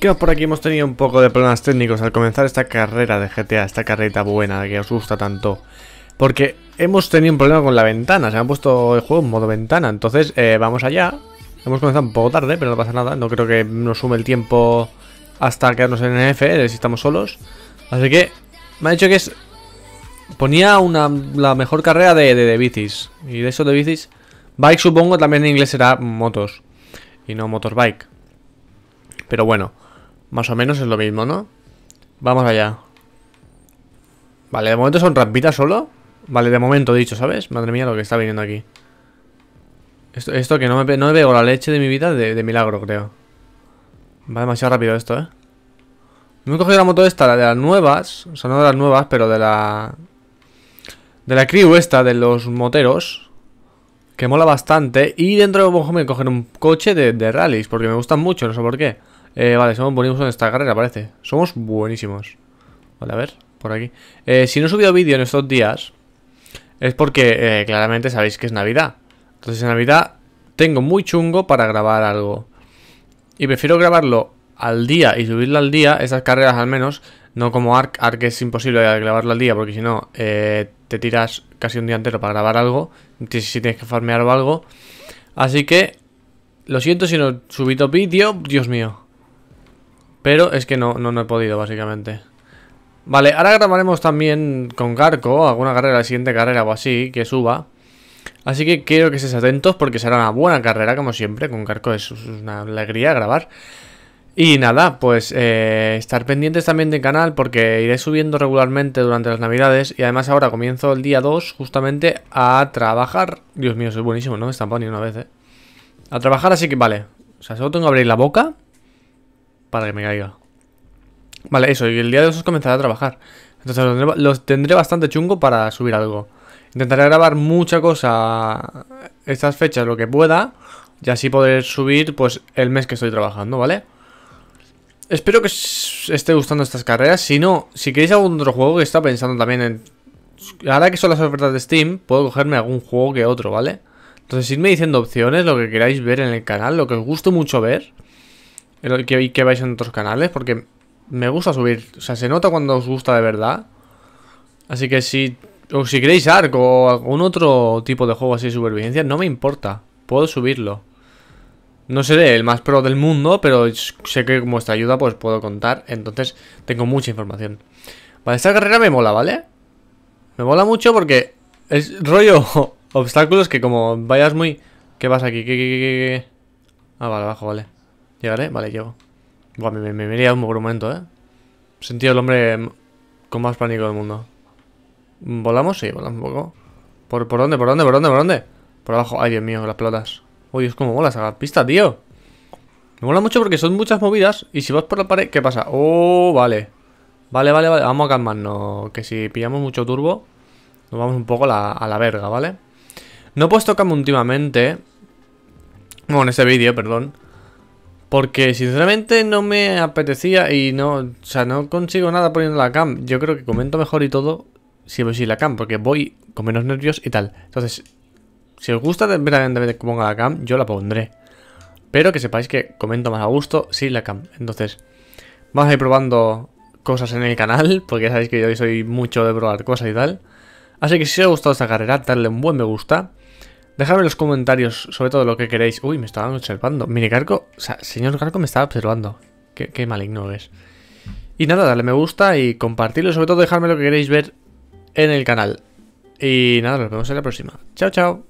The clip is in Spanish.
Creo por aquí hemos tenido un poco de problemas técnicos al comenzar esta carrera de GTA, esta carreta buena que os gusta tanto. Porque hemos tenido un problema con la ventana, se me ha puesto el juego en modo ventana. Entonces, eh, vamos allá. Hemos comenzado un poco tarde, pero no pasa nada. No creo que nos sume el tiempo hasta quedarnos en NF, si estamos solos. Así que, me ha dicho que es... Ponía una, la mejor carrera de, de bicis. Y de eso de bicis... Bike supongo también en inglés será motos y no motorbike. Pero bueno, más o menos es lo mismo, ¿no? Vamos allá. Vale, de momento son rampitas solo. Vale, de momento dicho, ¿sabes? Madre mía lo que está viniendo aquí. Esto, que no me, no veo la leche de mi vida de, milagro, creo. Va demasiado rápido esto, ¿eh? Me he cogido la moto esta, la de las nuevas. O sea, no de las nuevas, pero de la... De la crew esta, de los moteros que mola bastante. Y dentro de poco me coger un coche de, de rallies, porque me gustan mucho, no sé por qué. Eh, vale, somos buenísimos en esta carrera, parece. Somos buenísimos. Vale, a ver, por aquí. Eh, si no he subido vídeo en estos días, es porque eh, claramente sabéis que es Navidad. Entonces en Navidad tengo muy chungo para grabar algo. Y prefiero grabarlo al día y subirlo al día, esas carreras al menos, no como Ark, Ark es imposible grabarlo al día porque si no eh, te tiras casi un día entero para grabar algo, si tienes que farmear o algo. Así que, lo siento si no subí subido vídeo, Dios mío. Pero es que no, no, no he podido, básicamente. Vale, ahora grabaremos también con Garco, alguna carrera, la siguiente carrera o así, que suba. Así que quiero que estés atentos porque será una buena carrera, como siempre, con Garco es una alegría grabar. Y nada, pues eh, estar pendientes también del canal porque iré subiendo regularmente durante las navidades y además ahora comienzo el día 2 justamente a trabajar. Dios mío, es buenísimo, no me estampo ni una vez, eh. A trabajar así que vale. O sea, solo tengo que abrir la boca para que me caiga. Vale, eso, y el día 2 os comenzaré a trabajar. Entonces los tendré, bastante chungo para subir algo. Intentaré grabar mucha cosa estas fechas, lo que pueda, y así poder subir pues el mes que estoy trabajando, ¿vale? vale espero que os esté gustando estas carreras. Si no, si queréis algún otro juego que está pensando también en... Ahora que son las ofertas de Steam, puedo cogerme algún juego que otro, ¿vale? Entonces, irme diciendo opciones, lo que queráis ver en el canal, lo que os guste mucho ver. Y que, que vais en otros canales, porque me gusta subir. O sea, se nota cuando os gusta de verdad. Así que si... O si queréis arco o algún otro tipo de juego así de supervivencia, no me importa. Puedo subirlo. No seré el más pro del mundo, pero sé que con vuestra ayuda pues puedo contar. Entonces tengo mucha información. Vale, esta carrera me mola, ¿vale? Me mola mucho porque es rollo obstáculos que como vayas muy... ¿Qué vas aquí? ¿Qué, qué, qué, Ah, vale, abajo, vale. ¿Llegaré? Vale, llego. Buah, me, me, me un momento, ¿eh? Sentido el hombre con más pánico del mundo. ¿Volamos? Sí, volamos un poco. ¿Por, ¿Por dónde? ¿Por dónde? ¿Por dónde? ¿Por dónde? Por abajo. Ay, Dios mío, las pelotas. Uy, es como mola sacar pista, tío. Me mola mucho porque son muchas movidas y si vas por la pared, ¿qué pasa? Oh, vale. Vale, vale, vale. Vamos a calmarnos, que si pillamos mucho turbo, nos vamos un poco a la verga, ¿vale? No he puesto cam últimamente. Bueno, en este vídeo, perdón. Porque sinceramente no me apetecía y no, o sea, no consigo nada poniendo la cam. Yo creo que comento mejor y todo si, voy sin la cam, porque voy con menos nervios y tal. Entonces, si os gusta verdaderamente que ponga la cam, yo la pondré. Pero que sepáis que comento más a gusto sin la cam. Entonces, vamos a ir probando cosas en el canal, porque sabéis que yo soy mucho de probar cosas y tal. Así que si os ha gustado esta carrera, darle un buen me gusta. Dejadme en los comentarios sobre todo lo que queréis. Uy, me estaban observando. Mini Carco, o sea, señor Carco me estaba observando. Qué, qué maligno es. Y nada, darle me gusta y compartirlo. Sobre todo dejadme lo que queréis ver en el canal. Y nada, nos vemos en la próxima. Chao, chao.